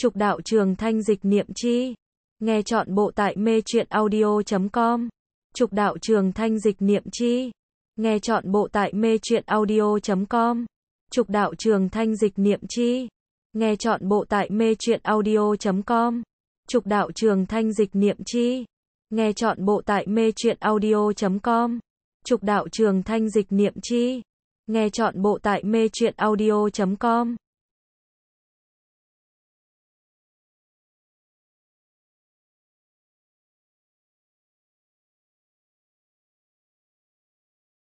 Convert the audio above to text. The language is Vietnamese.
Trục đạo trường thanh dịch niệm chi. Nghe chọn bộ tại mê truyện audio.com. Trục đạo trường thanh dịch niệm chi. Nghe chọn bộ tại mê truyện audio.com. Trục đạo trường thanh dịch niệm chi. Nghe chọn bộ tại mê truyện audio.com. Trục đạo trường thanh dịch niệm chi. Nghe chọn bộ tại mê truyện audio.com. Trục đạo trường thanh dịch niệm chi. Nghe chọn bộ tại mê truyện audio.com.